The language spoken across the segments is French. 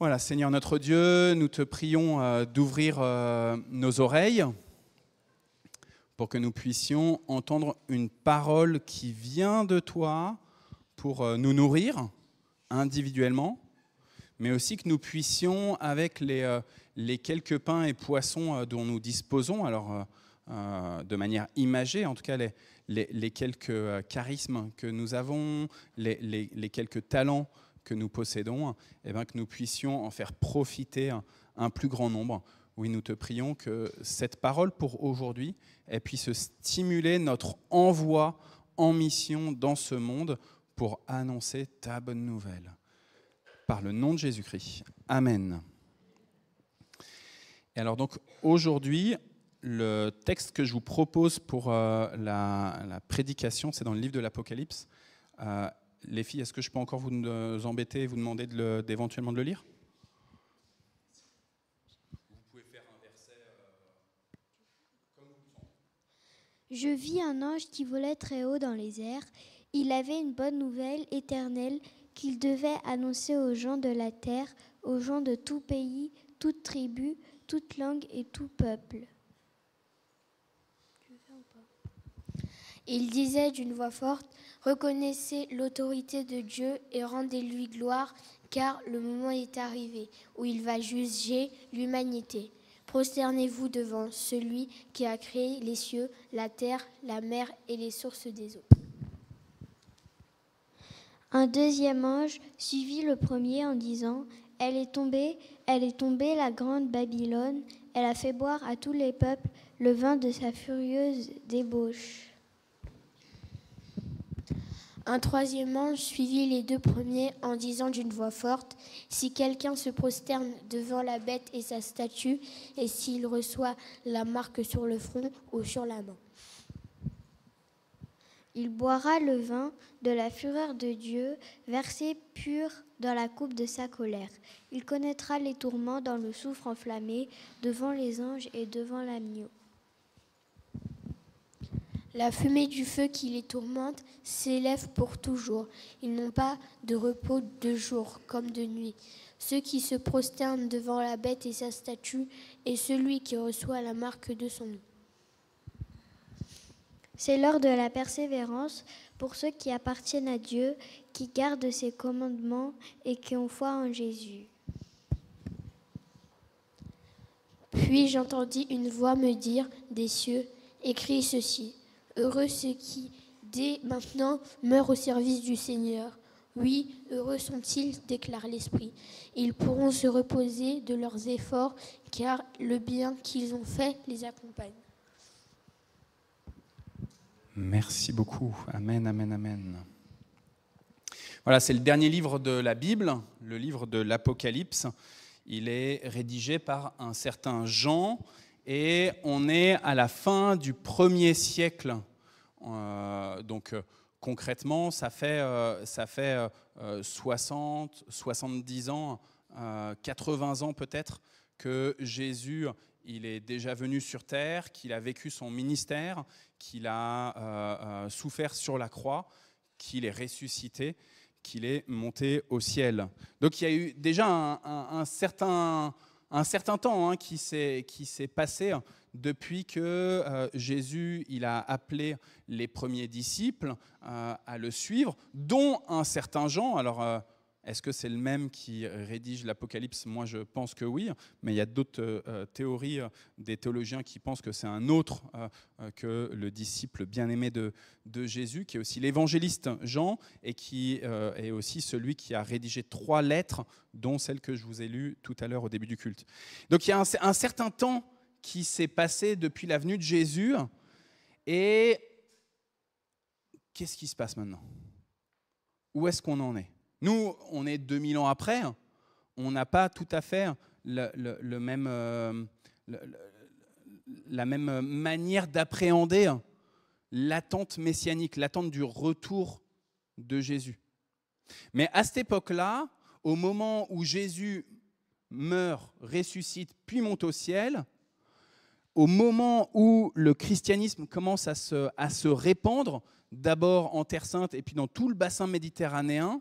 Voilà, Seigneur notre Dieu, nous te prions euh, d'ouvrir euh, nos oreilles pour que nous puissions entendre une parole qui vient de toi pour euh, nous nourrir individuellement, mais aussi que nous puissions, avec les, les quelques pains et poissons dont nous disposons, alors de manière imagée, en tout cas les, les, les quelques charismes que nous avons, les quelques talents, que nous possédons, et eh bien, que nous puissions en faire profiter un plus grand nombre. Oui, nous te prions que cette parole pour aujourd'hui elle puisse stimuler notre envoi en mission dans ce monde pour annoncer ta bonne nouvelle. Par le nom de Jésus-Christ. Amen. Et alors donc aujourd'hui, le texte que je vous propose pour euh, la, prédication, c'est dans le livre de l'Apocalypse. Euh, les filles, est-ce que je peux encore vous embêter et vous demander d'éventuellement de, le lire Vous pouvez faire un verset euh, comme vous Je vis un ange qui volait très haut dans les airs. Il avait une bonne nouvelle éternelle qu'il devait annoncer aux gens de la terre, aux gens de tout pays, toute tribu, toute langue et tout peuple. Il disait d'une voix forte, Reconnaissez l'autorité de Dieu et rendez-lui gloire, car le moment est arrivé où il va juger l'humanité. Prosternez-vous devant celui qui a créé les cieux, la terre, la mer et les sources des eaux. Un deuxième ange suivit le premier en disant, Elle est tombée, elle est tombée la grande Babylone, elle a fait boire à tous les peuples le vin de sa furieuse débauche. Un troisième ange suivit les deux premiers en disant d'une voix forte, Si quelqu'un se prosterne devant la bête et sa statue, et s'il reçoit la marque sur le front ou sur la main. Il boira le vin de la fureur de Dieu, versé pur dans la coupe de sa colère. Il connaîtra les tourments dans le soufre enflammé, devant les anges et devant l'agneau. La fumée du feu qui les tourmente s'élève pour toujours. Ils n'ont pas de repos de jour comme de nuit. Ceux qui se prosternent devant la bête et sa statue, et celui qui reçoit la marque de son nom. C'est l'heure de la persévérance pour ceux qui appartiennent à Dieu, qui gardent ses commandements et qui ont foi en Jésus. Puis j'entendis une voix me dire des cieux, écris ceci, Heureux ceux qui, dès maintenant, meurent au service du Seigneur. Oui, heureux sont-ils, déclare l'Esprit. Ils pourront se reposer de leurs efforts, car le bien qu'ils ont fait les accompagne. Merci beaucoup. Amen, amen, amen. Voilà, c'est le dernier livre de la Bible, le livre de l'Apocalypse. Il est rédigé par un certain Jean et on est à la fin du premier siècle. Euh, donc euh, concrètement, ça fait, euh, ça fait 60, 70 ans, 80 ans peut-être, que Jésus il est déjà venu sur terre, qu'il a vécu son ministère, qu'il a souffert sur la croix, qu'il est ressuscité, qu'il est monté au ciel. Donc il y a eu déjà un certain un certain temps hein, qui s'est passé depuis que euh, Jésus il a appelé les premiers disciples euh, à le suivre, dont un certain Jean. Alors, euh, est-ce que c'est le même qui rédige l'Apocalypse Moi, je pense que oui, mais il y a d'autres euh, euh, théories euh, des théologiens qui pensent que c'est un autre que le disciple bien-aimé de, Jésus, qui est aussi l'évangéliste Jean et qui est aussi celui qui a rédigé trois lettres, dont celle que je vous ai lue tout à l'heure au début du culte. Donc il y a un, un certain temps qui s'est passé depuis la venue de Jésus et qu'est-ce qui se passe maintenant Où est-ce qu'on en est nous, on est 2000 ans après, on n'a pas tout à fait euh, la même manière d'appréhender l'attente messianique, l'attente du retour de Jésus. Mais à cette époque-là, au moment où Jésus meurt, ressuscite, puis monte au ciel, au moment où le christianisme commence à se répandre, d'abord en Terre Sainte et puis dans tout le bassin méditerranéen,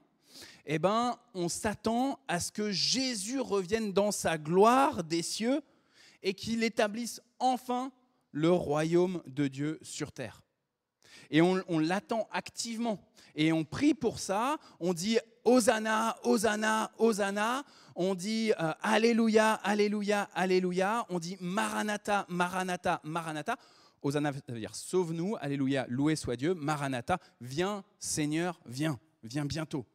eh ben, on s'attend à ce que Jésus revienne dans sa gloire des cieux et qu'il établisse enfin le royaume de Dieu sur terre. Et on, l'attend activement. Et on prie pour ça. On dit Hosanna, Hosanna, Hosanna. On dit euh, Alléluia, Alléluia, Alléluia. On dit Maranatha, Maranatha, Maranatha. Hosanna veut dire sauve-nous, Alléluia, loué soit Dieu. Maranatha, viens Seigneur, viens, viens bientôt.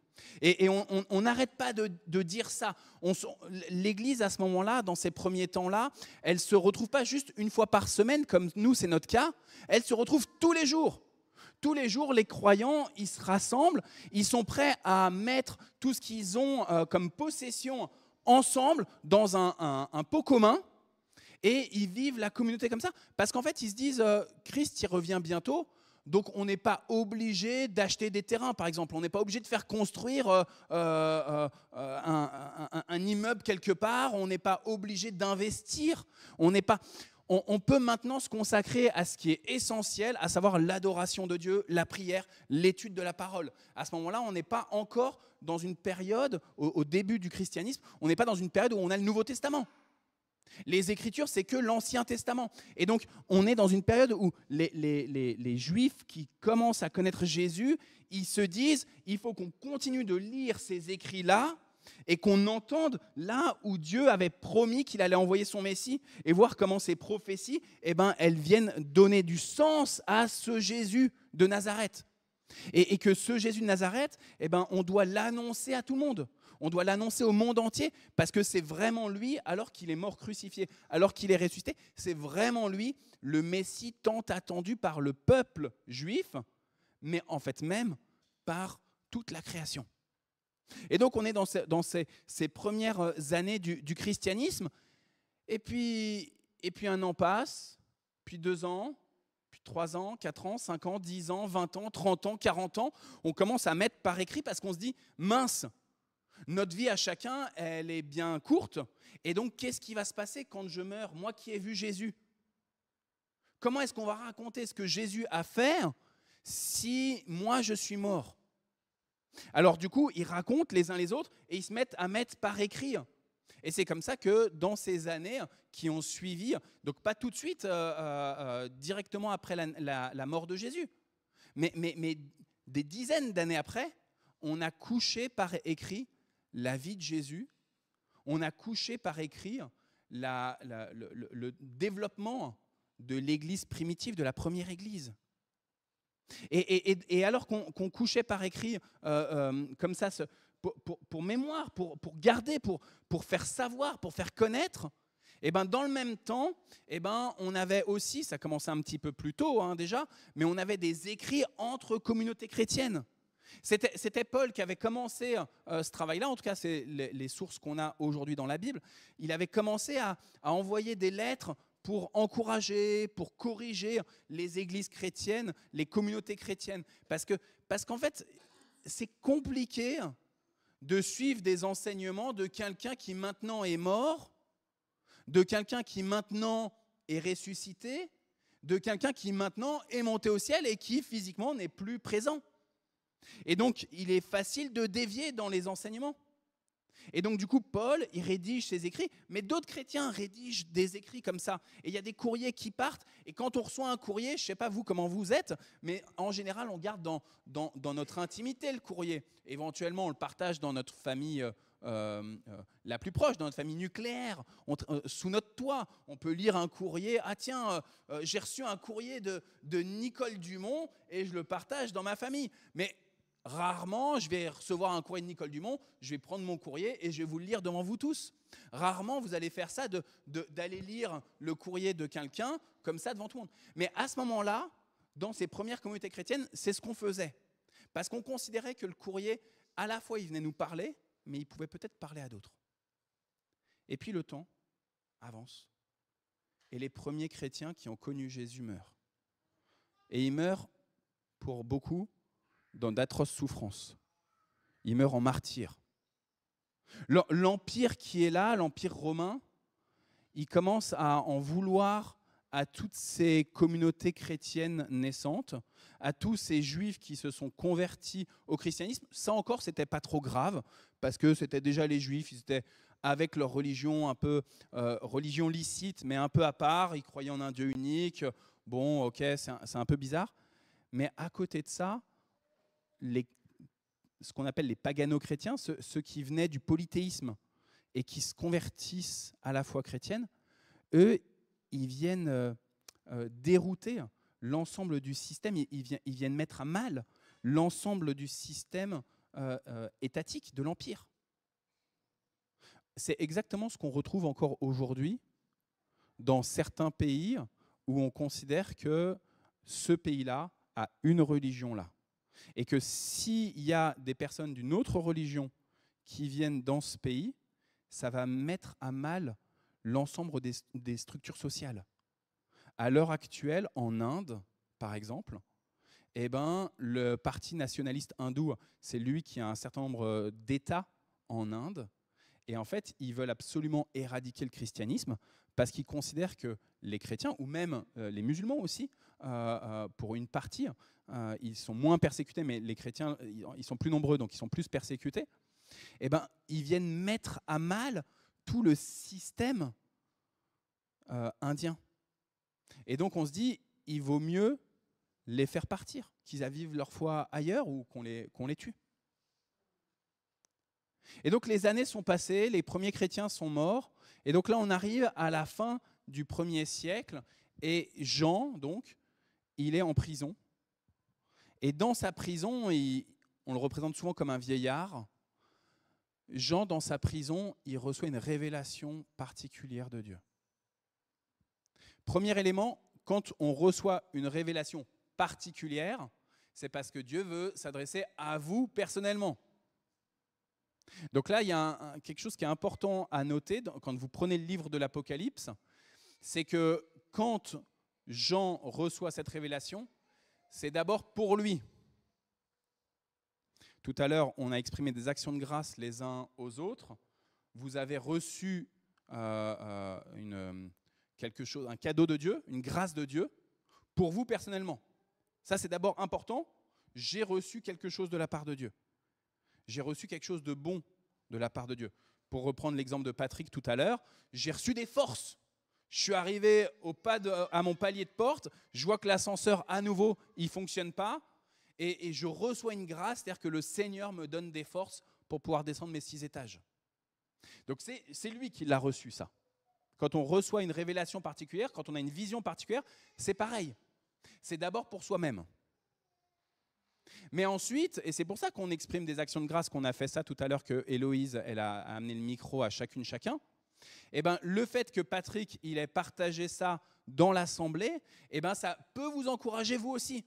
Et, on n'arrête pas de, dire ça. L'Église, à ce moment-là, dans ces premiers temps-là, elle ne se retrouve pas juste une fois par semaine, comme nous, c'est notre cas, elle se retrouve tous les jours. Tous les jours, les croyants, ils se rassemblent, ils sont prêts à mettre tout ce qu'ils ont euh, comme possession ensemble dans un, pot commun et ils vivent la communauté comme ça. Parce qu'en fait, ils se disent, euh, Christ, il revient bientôt, donc on n'est pas obligé d'acheter des terrains, par exemple. On n'est pas obligé de faire construire euh, euh, euh, un, immeuble quelque part. On n'est pas obligé d'investir. On pas. On, peut maintenant se consacrer à ce qui est essentiel, à savoir l'adoration de Dieu, la prière, l'étude de la parole. À ce moment-là, on n'est pas encore dans une période, au début du christianisme, on n'est pas dans une période où on a le Nouveau Testament. Les Écritures, c'est que l'Ancien Testament. Et donc, on est dans une période où les, Juifs qui commencent à connaître Jésus, ils se disent, il faut qu'on continue de lire ces écrits-là et qu'on entende là où Dieu avait promis qu'il allait envoyer son Messie et voir comment ces prophéties, eh ben, elles viennent donner du sens à ce Jésus de Nazareth. Et, que ce Jésus de Nazareth, eh ben, on doit l'annoncer à tout le monde on doit l'annoncer au monde entier, parce que c'est vraiment lui, alors qu'il est mort crucifié, alors qu'il est ressuscité, c'est vraiment lui le Messie tant attendu par le peuple juif, mais en fait même par toute la création. Et donc on est dans, ces, premières euh, années du, christianisme, et puis, un an passe, puis deux ans, puis trois ans, quatre ans, cinq ans, dix ans, vingt ans, trente ans, quarante ans, on commence à mettre par écrit parce qu'on se dit, mince, notre vie à chacun, elle est bien courte. Et donc, qu'est-ce qui va se passer quand je meurs, moi qui ai vu Jésus Comment est-ce qu'on va raconter ce que Jésus a fait si moi je suis mort Alors du coup, ils racontent les uns les autres et ils se mettent à mettre par écrit. Et c'est comme ça que dans ces années qui ont suivi, donc pas tout de suite, euh, euh, euh, directement après la, mort de Jésus, mais des dizaines d'années après, on a couché par écrit la vie de Jésus, on a couché par écrit le, développement de l'Église primitive, de la première Église. Et, alors qu'on couchait par écrit, euh, euh, comme ça, pour, mémoire, pour, garder, pour, faire savoir, pour faire connaître, et eh ben dans le même temps, et eh ben on avait aussi, ça commençait un petit peu plus tôt hein, déjà, mais on avait des écrits entre communautés chrétiennes. C'était Paul qui avait commencé euh, ce travail-là, en tout cas c'est les, sources qu'on a aujourd'hui dans la Bible. Il avait commencé à, envoyer des lettres pour encourager, pour corriger les églises chrétiennes, les communautés chrétiennes. Parce que parce qu'en fait, c'est compliqué de suivre des enseignements de quelqu'un qui maintenant est mort, de quelqu'un qui maintenant est ressuscité, de quelqu'un qui maintenant est monté au ciel et qui physiquement n'est plus présent. Et donc, il est facile de dévier dans les enseignements. Et donc, du coup, Paul, il rédige ses écrits, mais d'autres chrétiens rédigent des écrits comme ça. Et il y a des courriers qui partent, et quand on reçoit un courrier, je ne sais pas vous comment vous êtes, mais en général, on garde dans, notre intimité le courrier. Éventuellement, on le partage dans notre famille euh, euh, la plus proche, dans notre famille nucléaire, euh, sous notre toit. On peut lire un courrier. Ah tiens, j'ai reçu un courrier de, de Nicole Dumont, et je le partage dans ma famille. Mais Rarement, je vais recevoir un courrier de Nicole Dumont, je vais prendre mon courrier et je vais vous le lire devant vous tous. Rarement, vous allez faire ça, d'aller lire le courrier de quelqu'un comme ça devant tout le monde. Mais à ce moment-là, dans ces premières communautés chrétiennes, c'est ce qu'on faisait. Parce qu'on considérait que le courrier, à la fois, il venait nous parler, mais il pouvait peut-être parler à d'autres. Et puis le temps avance. Et les premiers chrétiens qui ont connu Jésus meurent. Et ils meurent pour beaucoup dans d'atroces souffrances. Il meurt en martyr. L'empire qui est là, l'empire romain, il commence à en vouloir à toutes ces communautés chrétiennes naissantes, à tous ces juifs qui se sont convertis au christianisme. Ça encore, c'était pas trop grave parce que c'était déjà les juifs, ils étaient avec leur religion un peu euh, religion licite, mais un peu à part. Ils croyaient en un Dieu unique. Bon, ok, c'est un peu bizarre. Mais à côté de ça, ce qu'on appelle les pagano-chrétiens, ceux, qui venaient du polythéisme et qui se convertissent à la foi chrétienne, eux, ils viennent euh, euh, dérouter l'ensemble du système, ils, viennent mettre à mal l'ensemble du système euh, étatique de l'Empire. C'est exactement ce qu'on retrouve encore aujourd'hui dans certains pays où on considère que ce pays-là a une religion là. Et que s'il y a des personnes d'une autre religion qui viennent dans ce pays, ça va mettre à mal l'ensemble des, structures sociales. À l'heure actuelle, en Inde, par exemple, eh ben, le parti nationaliste hindou, c'est lui qui a un certain nombre euh, d'États en Inde, et en fait, ils veulent absolument éradiquer le christianisme parce qu'ils considèrent que les chrétiens, ou même euh, les musulmans aussi, euh, euh, pour une partie, ils sont moins persécutés, mais les chrétiens, ils sont plus nombreux, donc ils sont plus persécutés. Et eh bien, ils viennent mettre à mal tout le système indien. Et donc on se dit, il vaut mieux les faire partir, qu'ils avivent leur foi ailleurs ou qu'on les, qu'on les tue. Et donc les années sont passées, les premiers chrétiens sont morts, et donc là on arrive à la fin du premier siècle, et Jean, donc, il est en prison. Et dans sa prison, on le représente souvent comme un vieillard. Jean, dans sa prison, il reçoit une révélation particulière de Dieu. Premier élément, quand on reçoit une révélation particulière, c'est parce que Dieu veut s'adresser à vous personnellement. Donc là, il y a quelque chose qui est important à noter quand vous prenez le livre de l'Apocalypse, c'est que quand Jean reçoit cette révélation, c'est d'abord pour lui. Tout à l'heure, on a exprimé des actions de grâce les uns aux autres. Vous avez reçu euh, euh, quelque chose, un cadeau de Dieu, une grâce de Dieu, pour vous personnellement. Ça, c'est d'abord important. J'ai reçu quelque chose de la part de Dieu j'ai reçu quelque chose de bon de la part de Dieu. Pour reprendre l'exemple de Patrick tout à l'heure, j'ai reçu des forces. Je suis arrivé à mon palier de porte, je vois que l'ascenseur à nouveau, il fonctionne pas, et, et je reçois une grâce, c'est-à-dire que le Seigneur me donne des forces pour pouvoir descendre mes six étages. Donc c'est lui qui l'a reçu ça. Quand on reçoit une révélation particulière, quand on a une vision particulière, c'est pareil. C'est d'abord pour soi-même. Mais ensuite, et c'est pour ça qu'on exprime des actions de grâce, qu'on a fait ça tout à l'heure, que Héloïse, elle a amené le micro à chacune chacun, eh ben, le fait que Patrick, il ait partagé ça dans l'assemblée, eh ben, ça peut vous encourager vous aussi.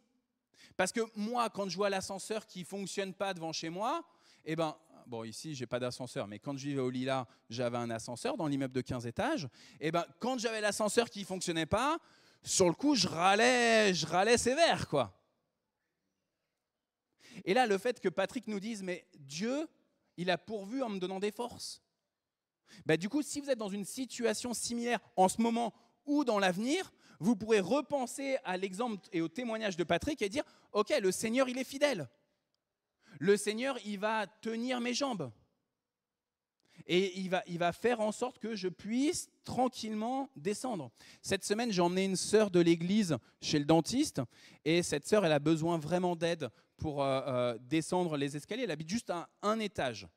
Parce que moi, quand je vois l'ascenseur qui fonctionne pas devant chez moi, eh ben, bon, ici, j'ai pas d'ascenseur, mais quand je vivais au Lila, j'avais un ascenseur dans l'immeuble de 15 étages. Eh ben, quand j'avais l'ascenseur qui fonctionnait pas, sur le coup, je râlais, je râlais sévère, quoi. Et là, le fait que Patrick nous dise, mais Dieu, il a pourvu en me donnant des forces. Bah, du coup, si vous êtes dans une situation similaire en ce moment ou dans l'avenir, vous pourrez repenser à l'exemple et au témoignage de Patrick et dire, OK, le Seigneur, il est fidèle. Le Seigneur, il va tenir mes jambes. Et il va, il va faire en sorte que je puisse tranquillement descendre. Cette semaine, j'ai emmené une sœur de l'église chez le dentiste, et cette sœur, elle a besoin vraiment d'aide pour euh, euh, descendre les escaliers. Elle habite juste à un étage.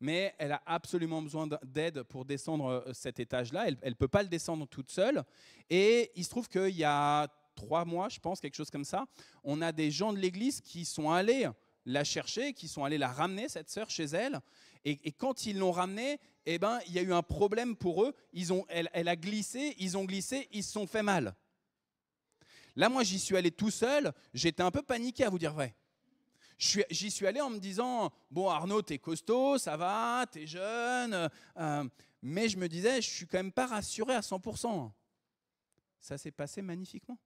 Mais elle a absolument besoin d'aide pour descendre euh, cet étage-là. Elle ne peut pas le descendre toute seule. Et il se trouve qu'il y a trois mois, je pense, quelque chose comme ça, on a des gens de l'église qui sont allés la chercher, qui sont allés la ramener, cette sœur, chez elle. Et, quand ils l'ont ramenée, eh ben, il y a eu un problème pour eux. Ils ont, elle, elle a glissé, ils ont glissé, ils se sont fait mal. Là, moi, j'y suis allé tout seul. J'étais un peu paniqué à vous dire vrai. J'y suis allé en me disant, bon Arnaud, t'es costaud, ça va, t'es jeune, euh, mais je me disais, je suis quand même pas rassuré à 100%. Ça s'est passé magnifiquement.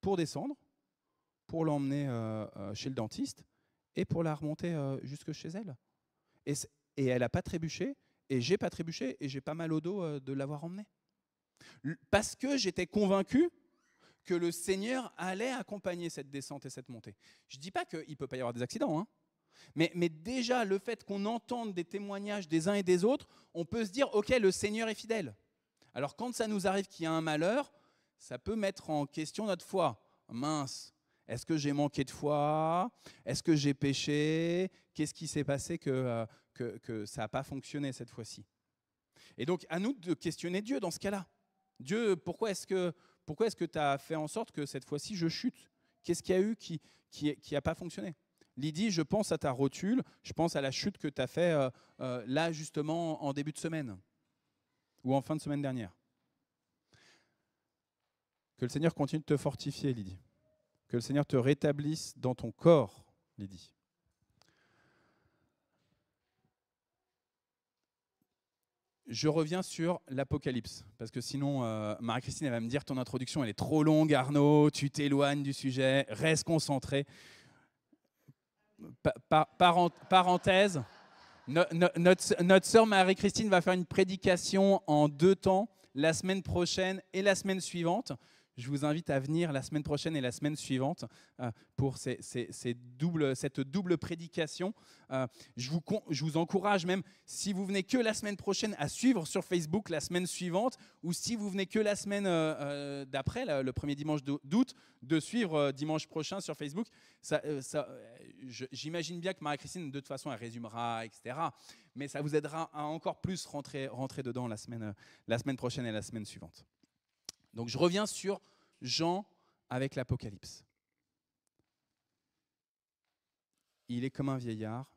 Pour descendre, pour l'emmener euh, euh, chez le dentiste et pour la remonter jusque chez elle. Et, elle n'a pas trébuché, et j'ai pas trébuché, et j'ai pas mal au dos de l'avoir emmenée. Parce que j'étais convaincu que le Seigneur allait accompagner cette descente et cette montée. Je ne dis pas qu'il ne peut pas y avoir des accidents, hein. mais, déjà le fait qu'on entende des témoignages des uns et des autres, on peut se dire, ok, le Seigneur est fidèle. Alors quand ça nous arrive qu'il y a un malheur, ça peut mettre en question notre foi. Mince, est-ce que j'ai manqué de foi Est-ce que j'ai péché Qu'est-ce qui s'est passé que euh, ça n'a pas fonctionné cette fois-ci Et donc à nous de questionner Dieu dans ce cas-là. Dieu, pourquoi est-ce que pourquoi est-ce que tu as fait en sorte que cette fois-ci, je chute Qu'est-ce qu'il y a eu qui n'a pas fonctionné Lydie, je pense à ta rotule, je pense à la chute que tu as fait euh, euh, là justement en début de semaine ou en fin de semaine dernière. Que le Seigneur continue de te fortifier, Lydie. Que le Seigneur te rétablisse dans ton corps, Lydie. je reviens sur l'Apocalypse, parce que sinon, euh, Marie-Christine, elle va me dire, ton introduction, elle est trop longue, Arnaud, tu t'éloignes du sujet, reste concentré. parenthèse, notre, notre sœur Marie-Christine va faire une prédication en deux temps, la semaine prochaine et la semaine suivante je vous invite à venir la semaine prochaine et la semaine suivante euh, pour ces, doubles, cette double prédication. Euh, je vous, je vous encourage même, si vous venez que la semaine prochaine, à suivre sur Facebook la semaine suivante, ou si vous venez que la semaine euh, d'après, le premier dimanche d'août, de suivre dimanche prochain sur Facebook. J'imagine bien que Marie-Christine, de toute façon, elle résumera, etc. Mais ça vous aidera à encore plus rentrer, dedans la semaine, la semaine prochaine et la semaine suivante. Donc je reviens sur Jean avec l'Apocalypse. Il est comme un vieillard,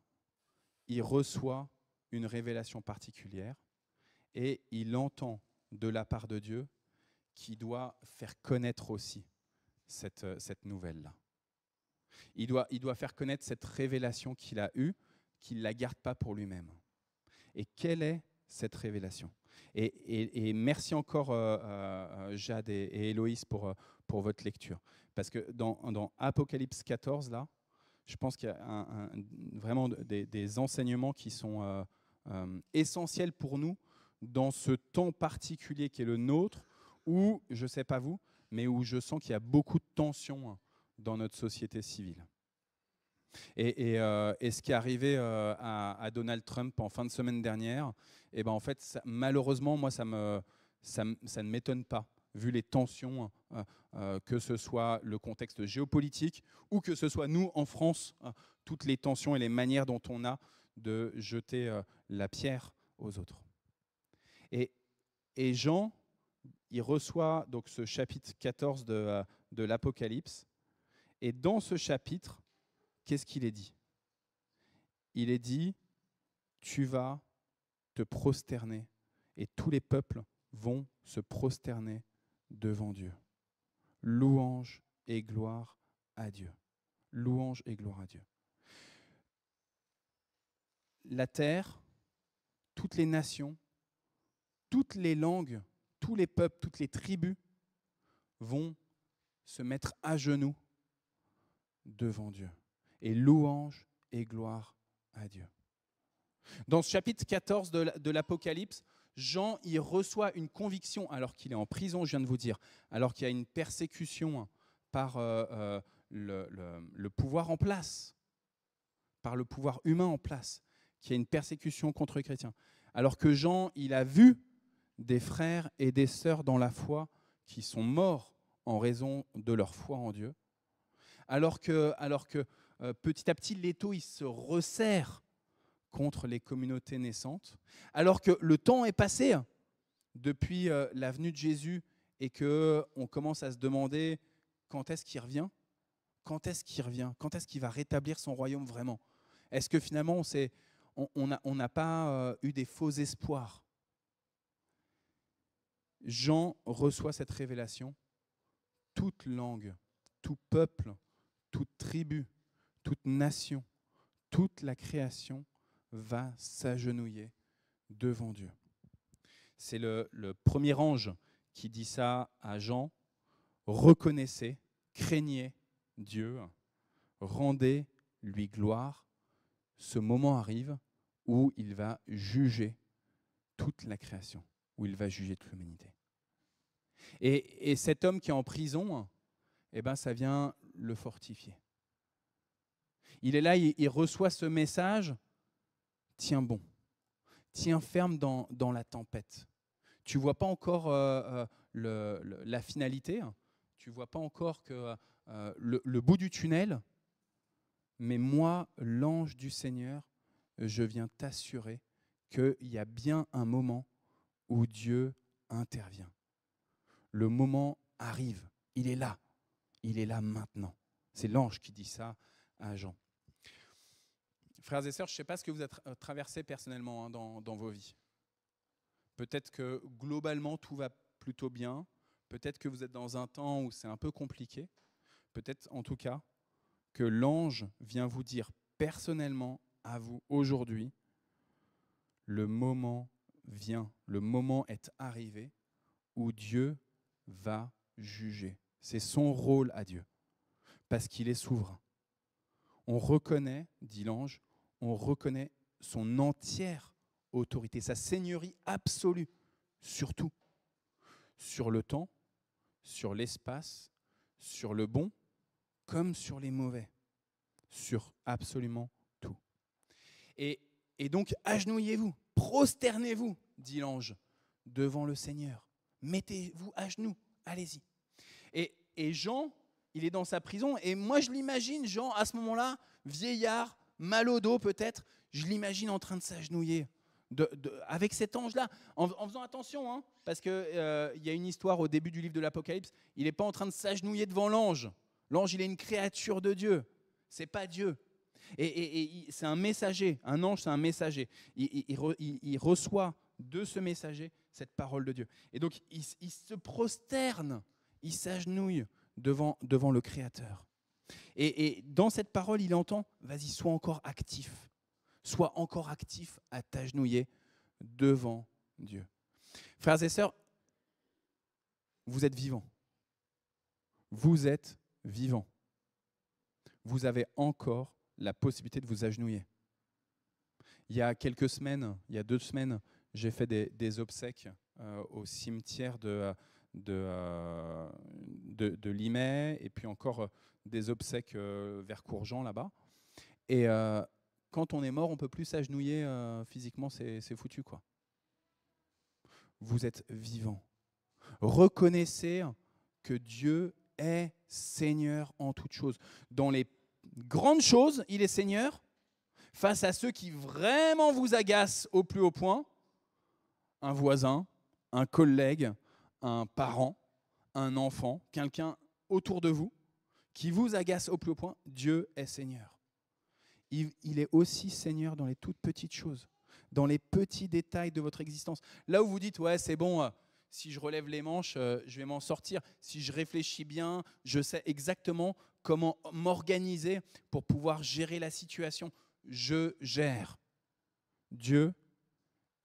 il reçoit une révélation particulière et il entend de la part de Dieu qui doit faire connaître aussi cette, euh, cette nouvelle-là. Il doit, il doit faire connaître cette révélation qu'il a eue, qu'il ne la garde pas pour lui-même. Et quelle est cette révélation et, merci encore euh, euh, Jade et, Héloïse pour, euh, pour votre lecture. Parce que dans, Apocalypse 14, là, je pense qu'il y a vraiment des, enseignements qui sont essentiels pour nous dans ce temps particulier qui est le nôtre, où, je ne sais pas vous, mais où je sens qu'il y a beaucoup de tensions dans notre société civile. Euh, et, ce qui est arrivé euh, à, Donald Trump en fin de semaine dernière, et eh ben en fait, malheureusement, moi, ça, me, ça, ne m'étonne pas, vu les tensions, euh, que ce soit le contexte géopolitique ou que ce soit nous, en France, toutes les tensions et les manières dont on a de jeter la pierre aux autres. Et, Jean, il reçoit donc ce chapitre 14 de l'Apocalypse. Et dans ce chapitre, qu'est-ce qu'il est dit Il est dit, tu vas te prosterner et tous les peuples vont se prosterner devant Dieu. Louange et gloire à Dieu. Louange et gloire à Dieu. La terre, toutes les nations, toutes les langues, tous les peuples, toutes les tribus vont se mettre à genoux devant Dieu et louange et gloire à Dieu. Dans ce chapitre 14 de l'Apocalypse, Jean y reçoit une conviction alors qu'il est en prison, je viens de vous dire, alors qu'il y a une persécution par euh, euh, le, le pouvoir en place, par le pouvoir humain en place, qu'il y a une persécution contre les chrétiens. Alors que Jean, il a vu des frères et des sœurs dans la foi qui sont morts en raison de leur foi en Dieu. Alors que, alors que euh, petit à petit, l'étau il se resserre contre les communautés naissantes, alors que le temps est passé depuis euh, la venue de Jésus et que on commence à se demander quand est-ce qu'il revient, quand est-ce qu'il revient, quand est-ce qu'il va rétablir son royaume vraiment. Est-ce que finalement on n'a on, on pas euh, eu des faux espoirs Jean reçoit cette révélation. Toute langue, tout peuple, toute tribu, toute nation, toute la création va s'agenouiller devant Dieu. C'est le, premier ange qui dit ça à Jean. Reconnaissez, craignez Dieu, rendez-lui gloire. Ce moment arrive où il va juger toute la création, où il va juger toute l'humanité. Et, et, cet homme qui est en prison, eh ben, ça vient le fortifier. Il est là, il, reçoit ce message. Tiens bon, tiens ferme dans, la tempête. Tu vois pas encore euh, euh, la finalité, hein. tu vois pas encore que euh, le, le bout du tunnel, mais moi, l'ange du Seigneur, je viens t'assurer qu'il y a bien un moment où Dieu intervient. Le moment arrive, il est là, il est là maintenant. C'est l'ange qui dit ça à Jean. Frères et sœurs, je ne sais pas ce que vous euh, traversé personnellement hein, dans, vos vies. Peut-être que globalement tout va plutôt bien, peut-être que vous êtes dans un temps où c'est un peu compliqué, peut-être en tout cas que l'ange vient vous dire personnellement à vous aujourd'hui, le moment vient, le moment est arrivé où Dieu va juger. C'est son rôle à Dieu, parce qu'il est souverain. On reconnaît, dit l'ange, on reconnaît son entière autorité, sa seigneurie absolue sur tout, sur le temps, sur l'espace, sur le bon comme sur les mauvais, sur absolument tout. Et, et donc agenouillez-vous, prosternez-vous, dit l'ange, devant le Seigneur. Mettez-vous à genoux, allez-y. Et, et Jean, il est dans sa prison, et moi je l'imagine, Jean, à ce moment-là, vieillard, mal au dos peut-être, je l'imagine en train de s'agenouiller. avec cet ange-là, en, faisant attention, hein, parce qu'il euh, y a une histoire au début du livre de l'Apocalypse, il n'est pas en train de s'agenouiller devant l'ange. L'ange, il est une créature de Dieu, c'est pas Dieu. Et, c'est un messager, un ange, c'est un messager. Il, reçoit de ce messager cette parole de Dieu. Et donc, il, se prosterne, il s'agenouille devant le Créateur. Et, dans cette parole, il entend, vas-y, sois encore actif, sois encore actif à t'agenouiller devant Dieu. Frères et sœurs, vous êtes vivants. Vous êtes vivants. Vous avez encore la possibilité de vous agenouiller. Il y a quelques semaines, il y a deux semaines, j'ai fait des, obsèques euh, au cimetière de, euh, euh, de, de, Limay, et puis encore euh, des obsèques euh, vers Courgeant là-bas. Et quand on est mort, on peut plus s'agenouiller physiquement, c'est foutu. quoi. Vous êtes vivant. Reconnaissez que Dieu est Seigneur en toutes choses. Dans les grandes choses, il est Seigneur. Face à ceux qui vraiment vous agacent au plus haut point, un voisin, un collègue, un parent, un enfant, quelqu'un autour de vous qui vous agace au plus haut point, Dieu est Seigneur. Il, est aussi Seigneur dans les toutes petites choses, dans les petits détails de votre existence. Là où vous dites, ouais, c'est bon, euh, si je relève les manches, euh, je vais m'en sortir. Si je réfléchis bien, je sais exactement comment m'organiser pour pouvoir gérer la situation. Je gère. Dieu,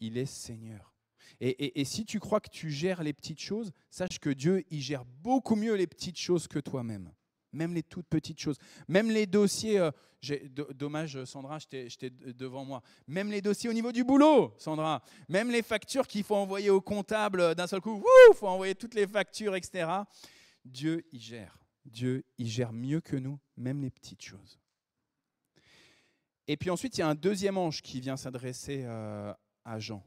il est Seigneur. Et, si tu crois que tu gères les petites choses, sache que Dieu, y gère beaucoup mieux les petites choses que toi-même. Même les toutes petites choses. Même les dossiers. Euh, dommage, Sandra, j'étais devant moi. Même les dossiers au niveau du boulot, Sandra. Même les factures qu'il faut envoyer au comptable euh, d'un seul coup. Il faut envoyer toutes les factures, etc. Dieu, y gère. Dieu, y gère mieux que nous, même les petites choses. Et puis ensuite, il y a un deuxième ange qui vient s'adresser euh, à Jean.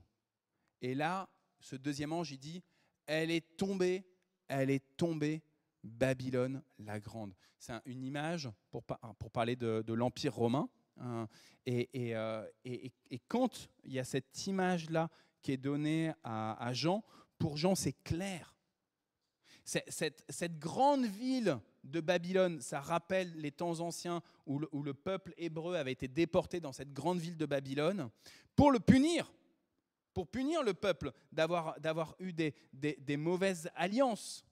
Et là, ce deuxième ange, il dit, elle est tombée, elle est tombée, Babylone la Grande. C'est une image pour, ah, parler de, l'Empire romain. Hein. Euh, et, quand il y a cette image-là qui est donnée à, Jean, pour Jean, c'est clair. Cette, grande ville de Babylone, ça rappelle les temps anciens où le peuple hébreu avait été déporté dans cette grande ville de Babylone pour le punir pour punir le peuple d'avoir, d'avoir eu des, des, mauvaises alliances,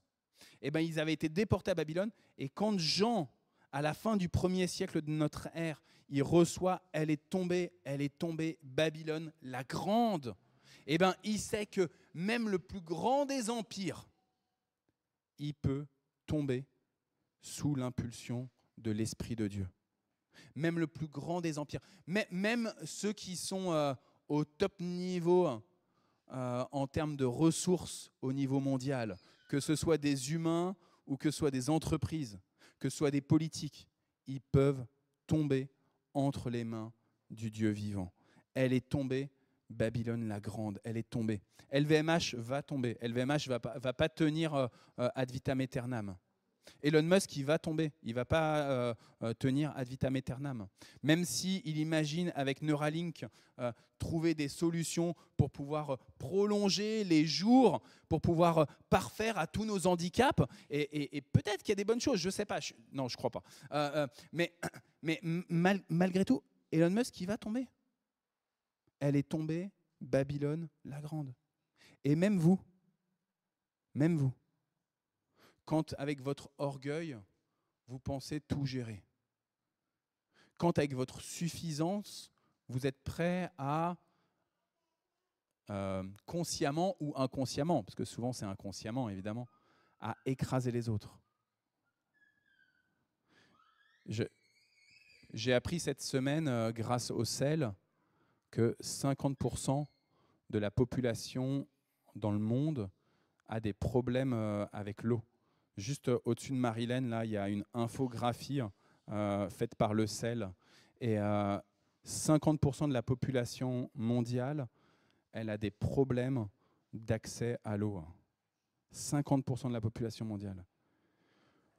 et eh ben, ils avaient été déportés à Babylone. Et quand Jean, à la fin du premier siècle de notre ère, il reçoit, elle est tombée, elle est tombée, Babylone la grande, eh ben, il sait que même le plus grand des empires, il peut tomber sous l'impulsion de l'Esprit de Dieu. Même le plus grand des empires, même ceux qui sont euh, au top niveau euh, en termes de ressources au niveau mondial, que ce soit des humains ou que ce soit des entreprises, que ce soit des politiques, ils peuvent tomber entre les mains du Dieu vivant. Elle est tombée, Babylone la Grande, elle est tombée. LVMH va tomber, LVMH ne va pas, tenir euh, euh, ad vitam aeternam. Elon Musk, il va tomber, il va pas euh, euh, tenir ad vitam aeternam. Même s'il imagine avec Neuralink euh, trouver des solutions pour pouvoir prolonger les jours, pour pouvoir parfaire à tous nos handicaps, et, peut-être qu'il y a des bonnes choses, je ne sais pas, non, je crois pas. mais, malgré tout, Elon Musk, il va tomber. Elle est tombée, Babylone la Grande. Et même vous, même vous, quand avec votre orgueil, vous pensez tout gérer. Quand avec votre suffisance, vous êtes prêt à euh, consciemment ou inconsciemment, parce que souvent c'est inconsciemment évidemment, à écraser les autres. J'ai appris cette semaine, euh, grâce au sel, que 50% de la population dans le monde a des problèmes euh, avec l'eau. Juste euh, au-dessus de Marilyn, là, il y a une infographie euh, faite par le SEL. Et 50% euh, de la population mondiale, elle a des problèmes d'accès à l'eau. 50% de la population mondiale.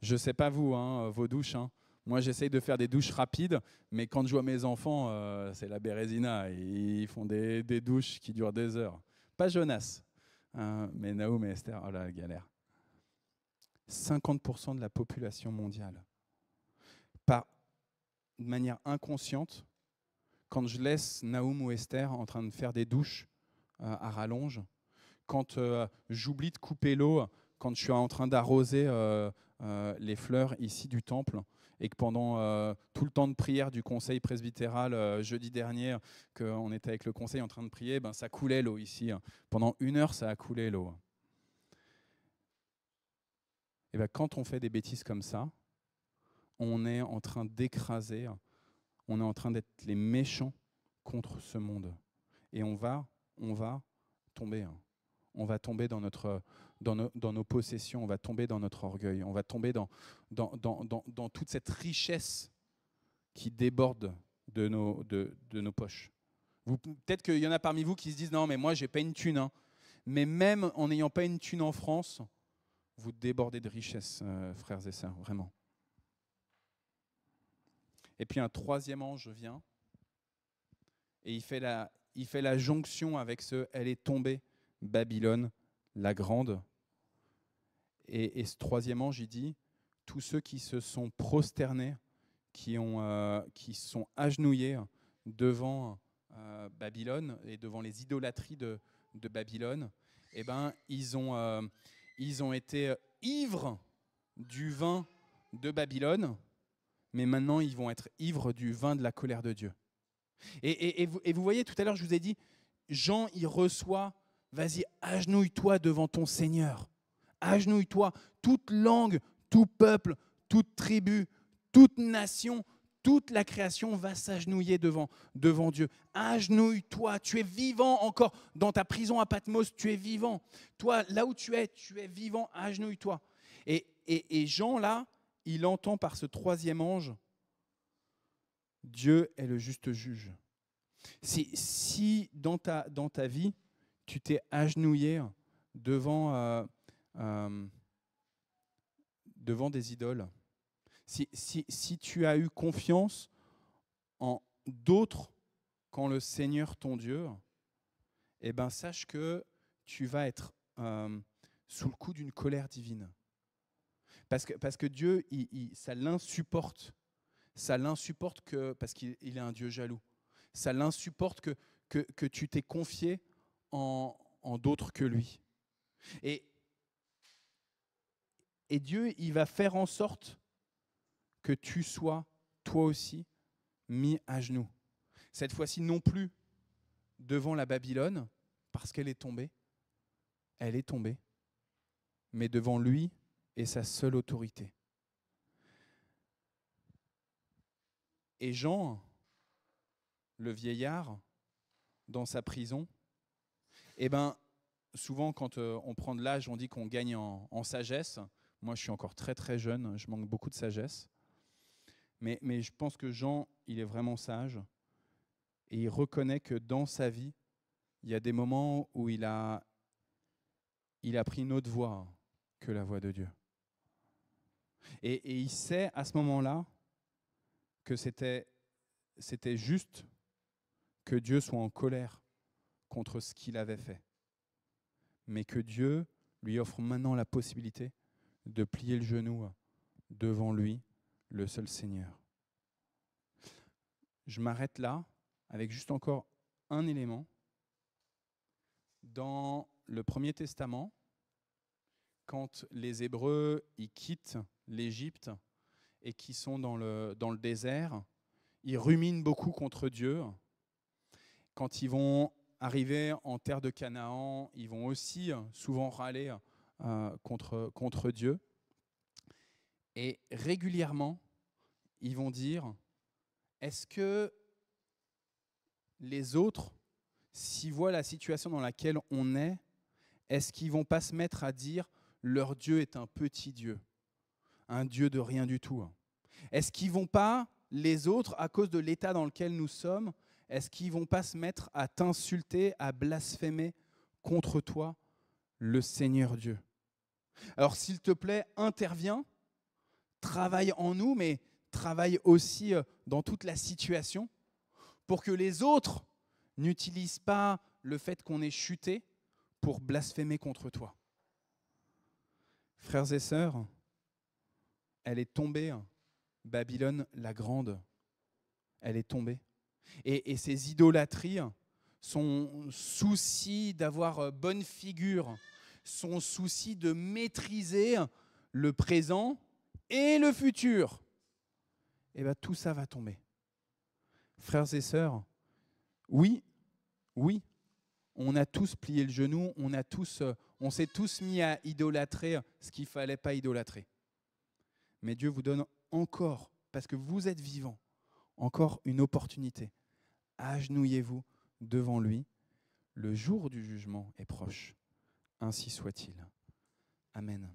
Je ne sais pas vous, hein, vos douches. Hein. Moi, j'essaye de faire des douches rapides, mais quand je vois mes enfants, c'est la bérésina. Ils font des, douches qui durent des heures. Pas Jonas, hein, mais Naoum et Esther, oh la galère. 50% de la population mondiale. Par, de manière inconsciente, quand je laisse Naoum ou Esther en train de faire des douches euh, à rallonge, quand euh, j'oublie de couper l'eau, quand je suis en train d'arroser euh, les fleurs ici du temple, et que pendant tout le temps de prière du conseil presbytéral jeudi dernier, qu'on était avec le conseil en train de prier, ben, ça coulait l'eau ici. Hein. Pendant une heure, ça a coulé l'eau. Et eh bien, quand on fait des bêtises comme ça, on est en train d'écraser, on est en train d'être les méchants contre ce monde. Et on va, on va tomber. Hein. On va tomber dans, notre, dans, nos, possessions, on va tomber dans notre orgueil, on va tomber dans, dans, dans, dans toute cette richesse qui déborde de nos, de, de nos poches. Peut-être qu'il y en a parmi vous qui se disent non, mais moi, j'ai pas une thune. Hein. Mais même en n'ayant pas une thune en France, vous débordez de richesses, euh, frères et sœurs, vraiment. Et puis un troisième ange vient et il fait la, il fait la jonction avec ce « elle est tombée, Babylone, la grande ». Et, ce troisième ange, dit « tous ceux qui se sont prosternés, qui, ont, euh, qui sont agenouillés devant euh, Babylone et devant les idolâtries de, Babylone, eh ben, ils ont, ils ont été euh, ivres du vin de Babylone, mais maintenant ils vont être ivres du vin de la colère de Dieu. Et, vous, vous, voyez, tout à l'heure, je vous ai dit, Jean, il reçoit, vas-y, agenouille-toi devant ton Seigneur. Agenouille-toi, toute langue, tout peuple, toute tribu, toute nation toute la création va s'agenouiller devant, Dieu. Agenouille-toi, tu es vivant encore. Dans ta prison à Patmos, tu es vivant. Toi, là où tu es, tu es vivant, agenouille-toi. Et, Jean, là, il entend par ce troisième ange, Dieu est le juste juge. Si, si dans, ta, dans ta vie, tu t'es agenouillé devant, euh, euh, devant des idoles, si, tu as eu confiance en d'autres qu'en le Seigneur ton Dieu, eh ben, sache que tu vas être euh, sous le coup d'une colère divine. Parce que, parce que Dieu, il, ça l'insupporte. Ça l'insupporte que, parce qu'il est un Dieu jaloux. Ça l'insupporte que, que, que, tu t'es confié en, en d'autres que lui. Et, et Dieu, il va faire en sorte que tu sois, toi aussi, mis à genoux. Cette fois-ci non plus devant la Babylone, parce qu'elle est tombée. Elle est tombée. Mais devant lui et sa seule autorité. Et Jean, le vieillard, dans sa prison, eh ben, souvent quand euh, on prend de l'âge, on dit qu'on gagne en, en sagesse. Moi, je suis encore très très jeune, je manque beaucoup de sagesse. Mais, je pense que Jean, il est vraiment sage et il reconnaît que dans sa vie, il y a des moments où il a, pris une autre voie que la voie de Dieu. Et, il sait à ce moment-là que c'était juste que Dieu soit en colère contre ce qu'il avait fait, mais que Dieu lui offre maintenant la possibilité de plier le genou devant lui le seul Seigneur. Je m'arrête là avec juste encore un élément. Dans le Premier Testament, quand les Hébreux y quittent l'Égypte et qui sont dans le, dans le désert, ils ruminent beaucoup contre Dieu. Quand ils vont arriver en terre de Canaan, ils vont aussi souvent râler euh, contre, contre Dieu. Et régulièrement, ils vont dire, est-ce que les autres, s'ils voient la situation dans laquelle on est, est-ce qu'ils vont pas se mettre à dire, leur Dieu est un petit Dieu, un Dieu de rien du tout hein. Est-ce qu'ils vont pas, les autres, à cause de l'état dans lequel nous sommes, est-ce qu'ils vont pas se mettre à t'insulter, à blasphémer contre toi, le Seigneur Dieu Alors s'il te plaît, interviens travaille en nous, mais travaille aussi euh, dans toute la situation, pour que les autres n'utilisent pas le fait qu'on ait chuté pour blasphémer contre toi. Frères et sœurs, elle est tombée, hein. Babylone la grande, elle est tombée. Et, et ces idolâtries, hein, son souci d'avoir euh, bonne figure, son souci de maîtriser hein, le présent, et le futur, eh bien tout ça va tomber. Frères et sœurs, oui, oui, on a tous plié le genou, on a tous, euh, on s'est tous mis à idolâtrer ce qu'il fallait pas idolâtrer. Mais Dieu vous donne encore, parce que vous êtes vivant, encore une opportunité. Agenouillez-vous devant lui. Le jour du jugement est proche. Ainsi soit-il. Amen.